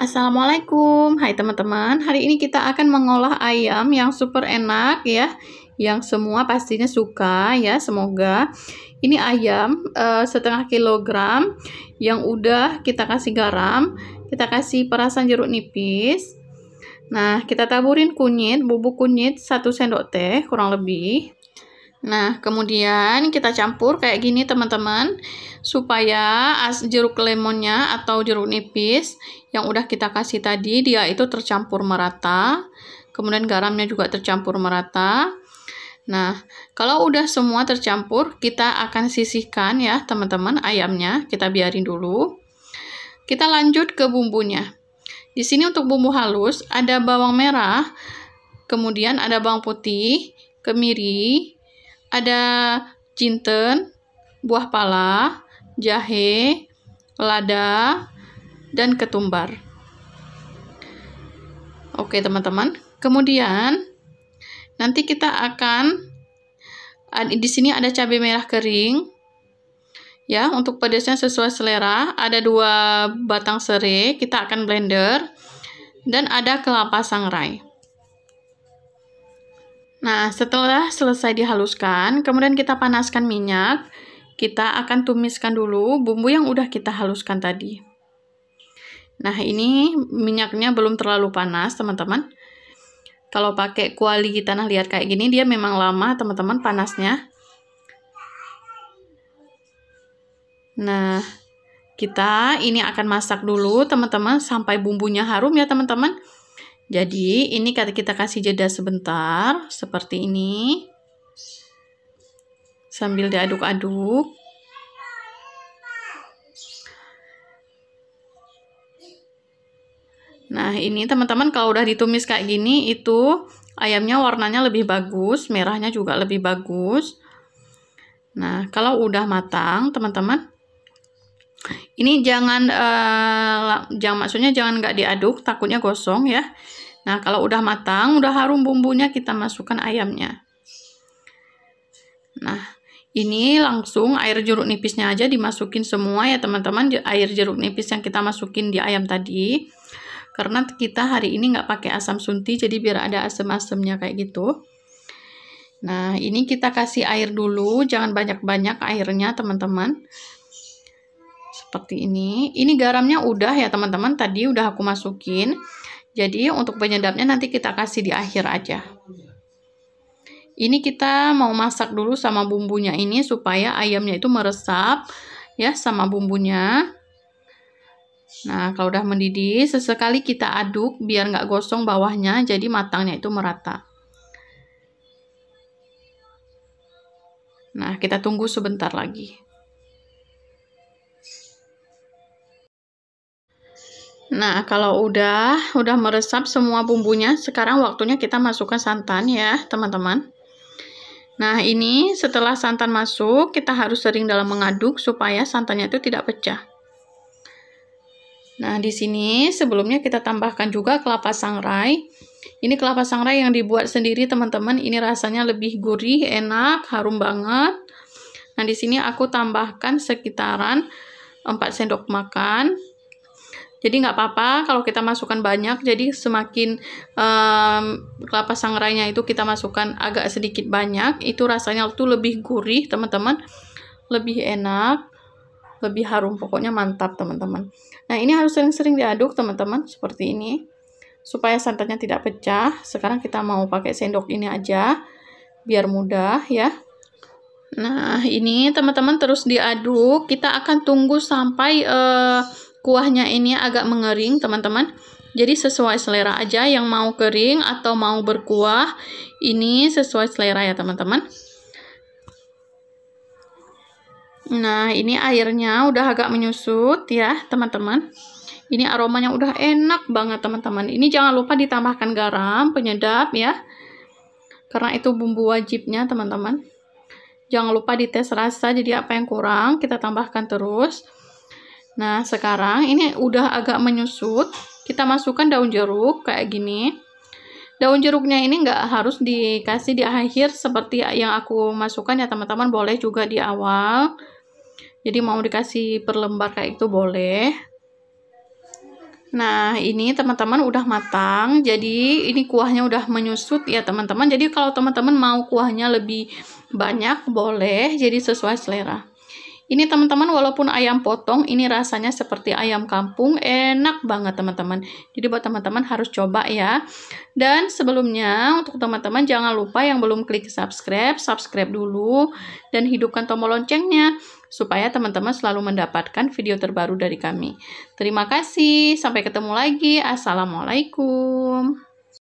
Assalamualaikum, hai teman-teman. Hari ini kita akan mengolah ayam yang super enak ya, yang semua pastinya suka ya. Semoga ini ayam uh, setengah kilogram yang udah kita kasih garam, kita kasih perasan jeruk nipis. Nah, kita taburin kunyit, bubuk kunyit 1 sendok teh kurang lebih. Nah, kemudian kita campur kayak gini teman-teman supaya jeruk lemonnya atau jeruk nipis yang udah kita kasih tadi dia itu tercampur merata. Kemudian garamnya juga tercampur merata. Nah, kalau udah semua tercampur, kita akan sisihkan ya teman-teman ayamnya. Kita biarin dulu. Kita lanjut ke bumbunya. Di sini untuk bumbu halus ada bawang merah, kemudian ada bawang putih, kemiri, ada jinten, buah pala, jahe, lada, dan ketumbar. Oke, teman-teman. Kemudian nanti kita akan di sini ada cabai merah kering. Ya, untuk pedasnya sesuai selera. Ada dua batang serai, kita akan blender. Dan ada kelapa sangrai. Nah, setelah selesai dihaluskan, kemudian kita panaskan minyak. Kita akan tumiskan dulu bumbu yang udah kita haluskan tadi. Nah, ini minyaknya belum terlalu panas, teman-teman. Kalau pakai kuali tanah liat kayak gini, dia memang lama, teman-teman, panasnya. Nah, kita ini akan masak dulu, teman-teman, sampai bumbunya harum ya, teman-teman. Jadi ini kita kasih jeda sebentar seperti ini sambil diaduk-aduk. Nah ini teman-teman kalau udah ditumis kayak gini itu ayamnya warnanya lebih bagus, merahnya juga lebih bagus. Nah kalau udah matang teman-teman ini jangan uh, eh, jangan maksudnya jangan nggak diaduk, takutnya gosong ya. Nah, kalau udah matang, udah harum bumbunya, kita masukkan ayamnya. Nah, ini langsung air jeruk nipisnya aja dimasukin semua ya teman-teman air jeruk nipis yang kita masukin di ayam tadi karena kita hari ini nggak pakai asam sunti jadi biar ada asam-asamnya kayak gitu nah ini kita kasih air dulu jangan banyak-banyak airnya teman-teman seperti ini. Ini garamnya udah ya teman-teman, tadi udah aku masukin. Jadi untuk penyedapnya nanti kita kasih di akhir aja. Ini kita mau masak dulu sama bumbunya ini supaya ayamnya itu meresap ya sama bumbunya. Nah, kalau udah mendidih, sesekali kita aduk biar nggak gosong bawahnya, jadi matangnya itu merata. Nah, kita tunggu sebentar lagi. Nah, kalau udah udah meresap semua bumbunya, sekarang waktunya kita masukkan santan ya, teman-teman. Nah, ini setelah santan masuk, kita harus sering dalam mengaduk supaya santannya itu tidak pecah. Nah, di sini sebelumnya kita tambahkan juga kelapa sangrai. Ini kelapa sangrai yang dibuat sendiri, teman-teman. Ini rasanya lebih gurih, enak, harum banget. Nah, di sini aku tambahkan sekitaran 4 sendok makan jadi nggak apa-apa kalau kita masukkan banyak. Jadi semakin um, kelapa sangrainya itu kita masukkan agak sedikit banyak, itu rasanya tuh lebih gurih, teman-teman. Lebih enak, lebih harum. Pokoknya mantap, teman-teman. Nah, ini harus sering-sering diaduk, teman-teman, seperti ini. Supaya santannya tidak pecah. Sekarang kita mau pakai sendok ini aja biar mudah ya. Nah, ini teman-teman terus diaduk. Kita akan tunggu sampai uh, kuahnya ini agak mengering teman-teman jadi sesuai selera aja yang mau kering atau mau berkuah ini sesuai selera ya teman-teman nah ini airnya udah agak menyusut ya teman-teman ini aromanya udah enak banget teman-teman ini jangan lupa ditambahkan garam penyedap ya karena itu bumbu wajibnya teman-teman jangan lupa dites rasa jadi apa yang kurang kita tambahkan terus Nah, sekarang ini udah agak menyusut, kita masukkan daun jeruk kayak gini. Daun jeruknya ini nggak harus dikasih di akhir seperti yang aku masukkan ya teman-teman, boleh juga di awal. Jadi mau dikasih per lembar kayak itu boleh. Nah, ini teman-teman udah matang. Jadi ini kuahnya udah menyusut ya teman-teman. Jadi kalau teman-teman mau kuahnya lebih banyak boleh, jadi sesuai selera. Ini teman-teman walaupun ayam potong, ini rasanya seperti ayam kampung, enak banget teman-teman. Jadi buat teman-teman harus coba ya. Dan sebelumnya untuk teman-teman jangan lupa yang belum klik subscribe, subscribe dulu dan hidupkan tombol loncengnya supaya teman-teman selalu mendapatkan video terbaru dari kami. Terima kasih, sampai ketemu lagi. Assalamualaikum.